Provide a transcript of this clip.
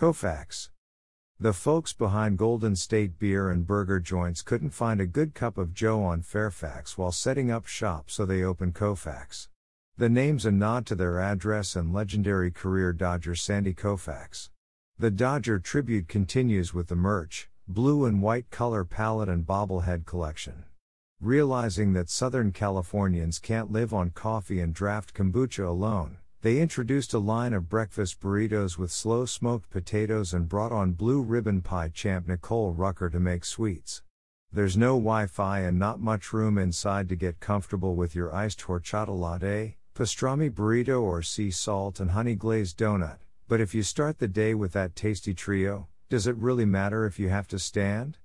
Kofax. The folks behind Golden State Beer and Burger Joints couldn't find a good cup of Joe on Fairfax while setting up shop, so they opened Kofax. The name's a nod to their address and legendary career Dodger Sandy Koufax. The Dodger tribute continues with the merch, blue and white color palette and bobblehead collection. Realizing that Southern Californians can't live on coffee and draft kombucha alone, they introduced a line of breakfast burritos with slow smoked potatoes and brought on blue ribbon pie champ Nicole Rucker to make sweets. There's no Wi Fi and not much room inside to get comfortable with your iced horchata latte, pastrami burrito, or sea salt and honey glazed donut. But if you start the day with that tasty trio, does it really matter if you have to stand?